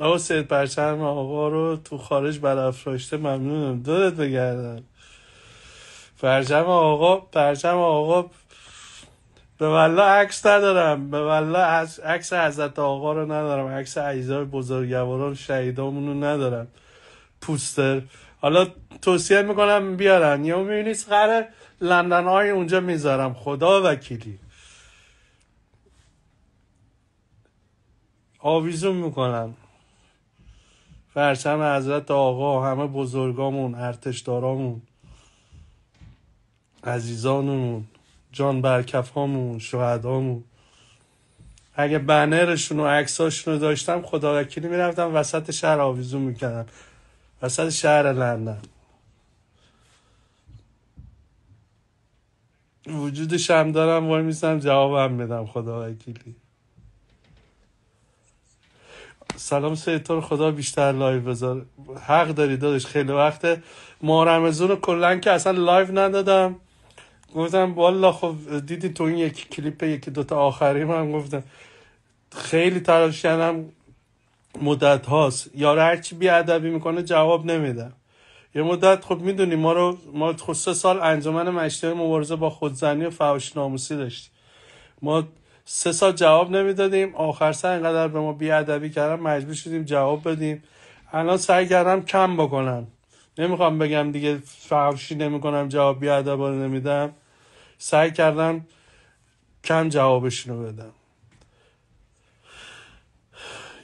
آقا سید پرچم آقا رو تو خارج برافراشته ممنونم دادت بگردم پرچم آقا پرچم آقا به والله عکس ندارم به والله عکس حضرت آقا رو ندارم عکس عیزای بزرگواران شهیدامون رو ندارم پوستر حالا توصیه میکنم بیارن یا میبینید قرار لندن های اونجا میذارم خدا وکیلی آویزون میکنم فرچم حضرت آقا همه بزرگامون ارتشدارامون عزیزانمون جان برکفهامون شهدامون اگه بنرشون و عکساشون رو داشتم خدا وکیلی میرفتم وسط شهر آویزون میکردم وسط شهر لندن وجودش هم دارم وای میزنم جوابم بدم خدا وکیلی سلام سید خدا بیشتر لایو بذار حق داری دادش خیلی وقته ما رمزون کلا که اصلا لایو ندادم گفتم والا خب دیدی تو این یک کلیپ یکی دوتا آخری من گفتم خیلی تلاش کردم مدت هاست یار هرچی بی میکنه جواب نمیدم یه مدت خب میدونی ما رو ما خب سه سال انجمن مشتری مبارزه با خودزنی و فوش ناموسی داشتیم ما سه سال جواب نمیدادیم آخر سر اینقدر به ما بیادبی کردم مجبور شدیم جواب بدیم الان سعی کردم کم بکنم نمیخوام بگم دیگه نمی نمیکنم جواب بیادبانه نمیدم سعی کردم کم جوابشون رو بدم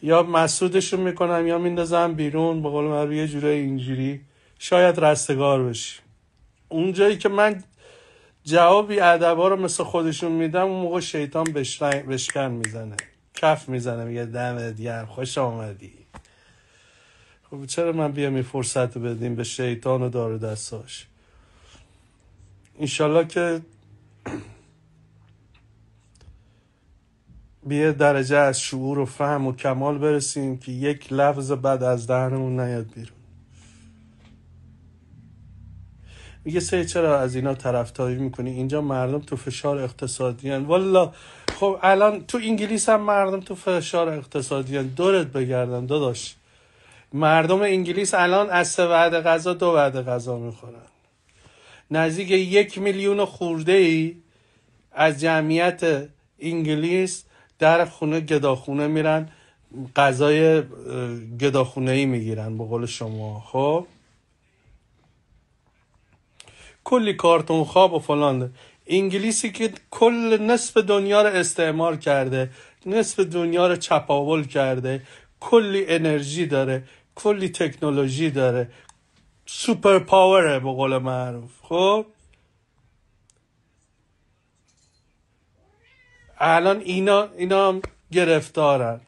یا مسعودشون میکنم یا میندازم بیرون به قول معروف یه جوره اینجوری شاید رستگار بشی اونجایی که من جوابی ادبا رو مثل خودشون میدم اون موقع شیطان بشکن میزنه کف میزنه میگه دمت گرم خوش آمدی خب چرا من بیام این فرصت بدیم به شیطان و دار دستاش انشالله که به یه درجه از شعور و فهم و کمال برسیم که یک لفظ بد از دهنمون نیاد بیرون میگه سه چرا از اینا طرفداری میکنی اینجا مردم تو فشار اقتصادی هن. والا خب الان تو انگلیس هم مردم تو فشار اقتصادی هن. دورت بگردن داداش مردم انگلیس الان از سه وعده غذا دو وعده غذا میخورن نزدیک یک میلیون خورده ای از جمعیت انگلیس در خونه گداخونه میرن غذای گداخونه ای میگیرن به قول شما خب کلی کارتون خواب و فلان انگلیسی که کل نصف دنیا رو استعمار کرده نصف دنیا رو چپاول کرده کلی انرژی داره کلی تکنولوژی داره سوپر پاوره به قول معروف خب الان اینا اینا هم گرفتارن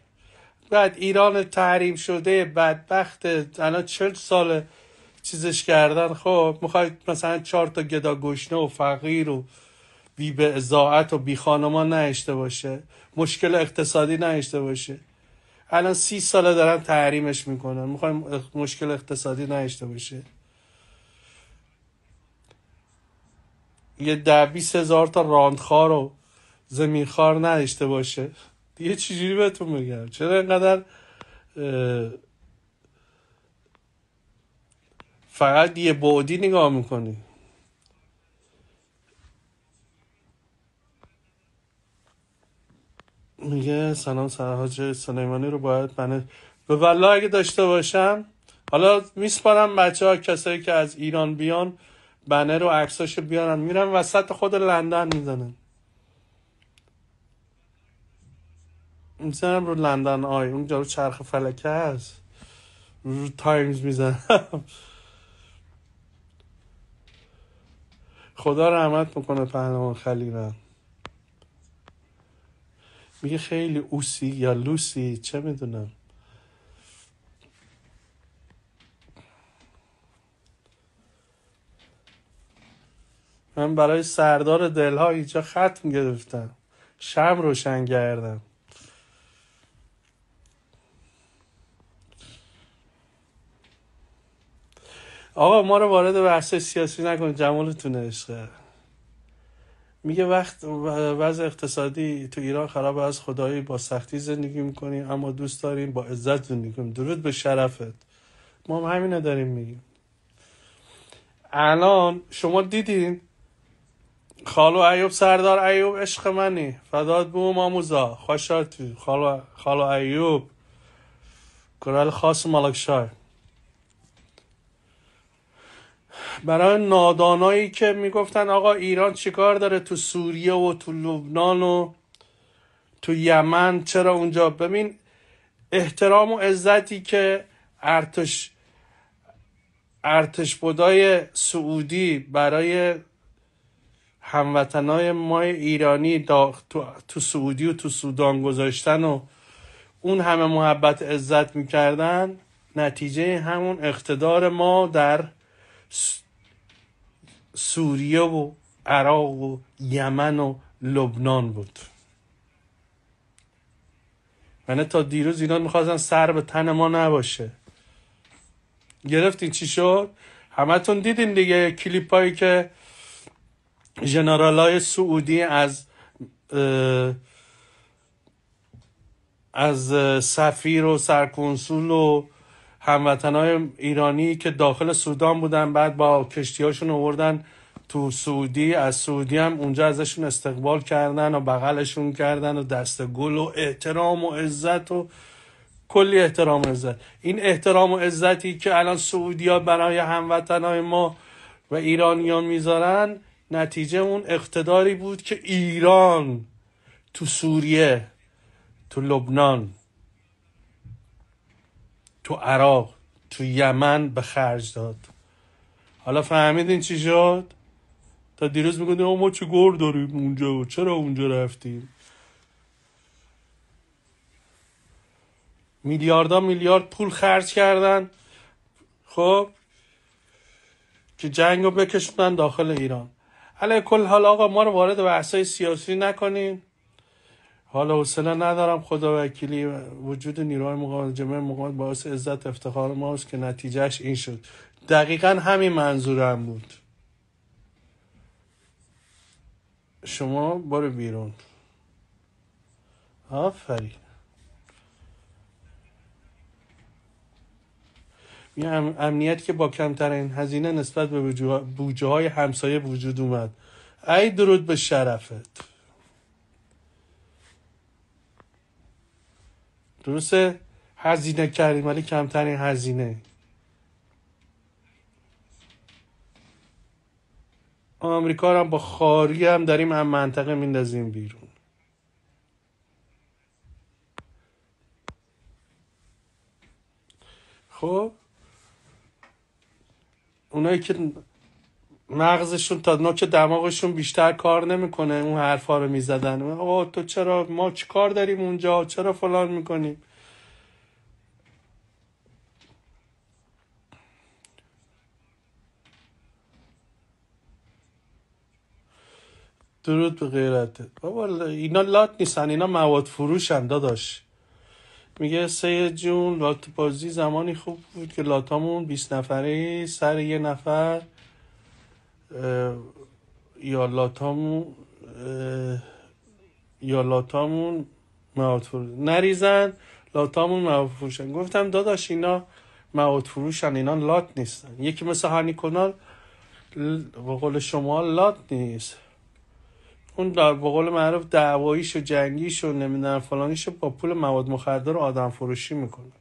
بعد ایران تحریم شده بدبخت الان چل ساله چیزش کردن خب میخواید مثلا چهار تا گدا گشنه و فقیر و بی به و بی خانما نهشته باشه مشکل اقتصادی نهشته باشه الان سی ساله دارن تحریمش میکنن میخوایم مشکل اقتصادی نهشته باشه یه ده بیس هزار تا راندخار و زمینخار نداشته باشه دیگه چجوری بهتون میگم چرا اینقدر فقط یه بعدی نگاه میکنی میگه سلام سرحاج سلیمانی رو باید بنه. به والله اگه داشته باشم حالا میسپارم بچه ها کسایی که از ایران بیان بنر رو عکساش بیارن میرن وسط خود لندن میزنن میزنم رو لندن آی اونجا رو چرخ فلکه هست رو تایمز میزنم خدا رحمت میکنه پهلوان خلیلم میگه خیلی اوسی یا لوسی چه میدونم من برای سردار دلها اینجا ختم گرفتم شم روشن کردم آقا ما رو وارد بحث سیاسی نکن جمالتون عشقه میگه وقت وضع اقتصادی تو ایران خراب از خدایی با سختی زندگی میکنیم اما دوست داریم با عزت زندگی کنیم درود به شرفت ما هم داریم میگیم الان شما دیدین خالو ایوب سردار ایوب عشق منی فداد بوم آموزا خوشاتو خالو, خالو ایوب کرال خاص ملک برای نادانایی که میگفتن آقا ایران چیکار داره تو سوریه و تو لبنان و تو یمن چرا اونجا ببین احترام و عزتی که ارتش ارتش بودای سعودی برای هموطنای ما ایرانی تو, تو سعودی و تو سودان گذاشتن و اون همه محبت عزت میکردن نتیجه همون اقتدار ما در سوریه و عراق و یمن و لبنان بود من یعنی تا دیروز اینا میخواستن سر به تن ما نباشه گرفتین چی شد همتون دیدین دیگه کلیپ که جنرال های سعودی از از سفیر و سرکنسول و هموطنهای ایرانی که داخل سودان بودن بعد با کشتیاشون آوردن تو سعودی از سعودی هم اونجا ازشون استقبال کردن و بغلشون کردن و دست گل و احترام و عزت و کلی احترام و عزت این احترام و عزتی که الان ها برای هموطنهای ما و ایرانیان میذارن نتیجه اون اقتداری بود که ایران تو سوریه تو لبنان تو عراق تو یمن به خرج داد حالا فهمیدین چی شد تا دیروز میگفتیم ما چه گور داریم اونجا و چرا اونجا رفتیم میلیاردها میلیارد پول خرج کردن خب که جنگ رو بکشونن داخل ایران حالا کل حال آقا ما رو وارد بحثای سیاسی نکنین حالا حوصله ندارم خدا وکیلی وجود نیروهای مقاومت جمعه مقاومت باعث عزت افتخار است که نتیجهش این شد دقیقا همین منظورم بود شما برو بیرون آفرین این امنیت که با کمترین هزینه نسبت به بوجه های همسایه وجود اومد ای درود به شرفت درسته هزینه کردیم ولی کمترین هزینه آمریکا رو هم با خاری هم داریم هم منطقه میندازیم بیرون خب اونایی که مغزشون تا نوک دماغشون بیشتر کار نمیکنه اون حرفا رو میزدن آقا تو چرا ما کار داریم اونجا چرا فلان میکنیم درود به غیرت بابا اینا لات نیستن اینا مواد فروشن داداش میگه سه جون لات بازی زمانی خوب بود که لاتامون 20 نفره سر یه نفر یا لاتامون مواد لاتامون نریزن لاتامون مواد فروشن گفتم داداش اینا مواد فروشن اینا لات نیستن یکی مثل هانی کنال به قول شما لات نیست اون در به قول معروف دعواییش و جنگیش و نمیدن فلانیش با پول مواد مخدر و آدم فروشی میکنه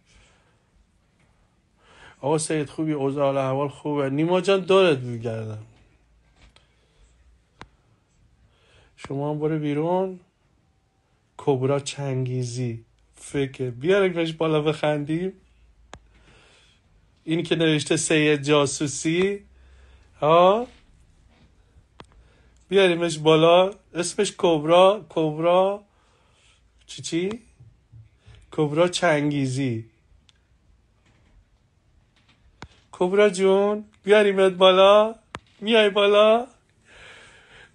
آقا سید خوبی اوضاع احوال خوبه نیما جان دورت میگردم شما هم برو بیرون کبرا چنگیزی فکر بیاریمش بالا بخندیم این که نوشته سید جاسوسی ها بیاریمش بالا اسمش کبرا کبرا چی چی کبرا چنگیزی کبرا جون بیاریمت بالا میای بالا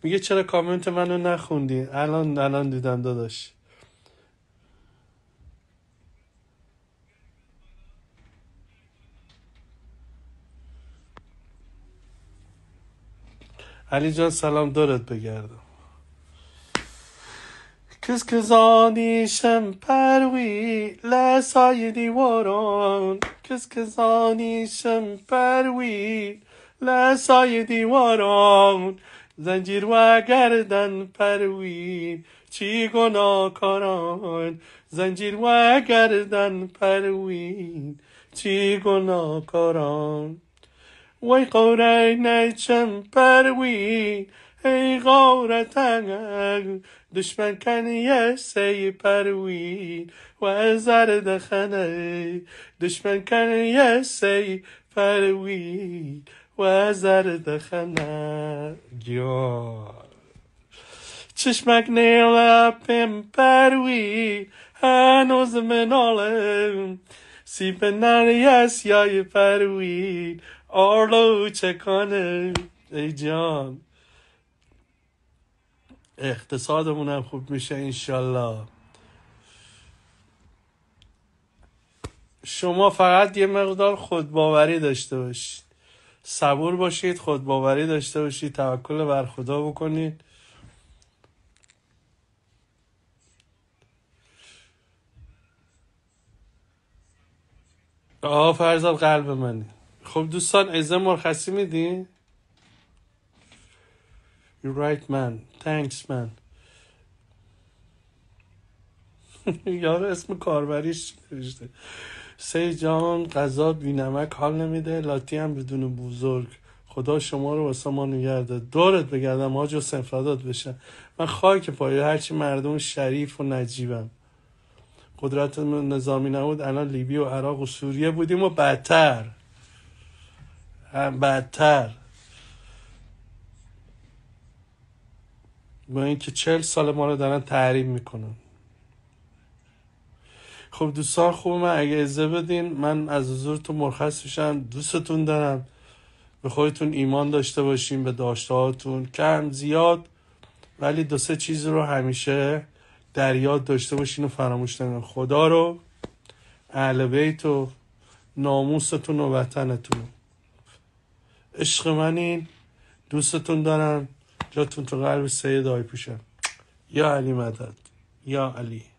میگه چرا کامنت منو نخوندی الان الان دیدم داداش علی جان سلام دارت بگردم کس شم پروی لسای دیواران کس شم پروی لسای دیواران زنجیر و گردن پروید چی گناکاران زنجیر و گردن پروین چی گناکاران وای قوره نیچم پروین ای تنگ دشمن یه سی پروید و زرد خنه دشمن یه سی پروین وزرد خندگیار چشمک پیم پروی هنوز منالم سیپ نریس یای پروی آرلو چکانه ای جان اقتصادمون هم خوب میشه انشالله شما فقط یه مقدار خودباوری داشته باشید صبور باشید خودباوری داشته باشید توکل بر خدا بکنید آه فرزاد قلب منی خب دوستان ازم مرخصی میدی؟ You're right man Thanks man یار اسم کاربریش نوشته سه جان غذا نمک حال نمیده لاتی هم بدون بزرگ خدا شما رو واسه ما نگرده دورت بگردم هاج و سنفدات بشن من خاک پایه هرچی مردم شریف و نجیبم قدرت نظامی نبود الان لیبی و عراق و سوریه بودیم و بدتر هم بدتر با اینکه چل سال ما رو دارن تحریم میکنن خب دوستان خوب من اگه اجازه بدین من از حضورتون مرخص میشم دوستتون دارم به خودتون ایمان داشته باشین به داشته هاتون کم زیاد ولی دو سه چیز رو همیشه در یاد داشته باشین و فراموش نکنین خدا رو اهل بیت و ناموستون و وطنتون عشق منین دوستتون دارم جاتون تو قلب سید آی پوشم یا علی مدد یا علی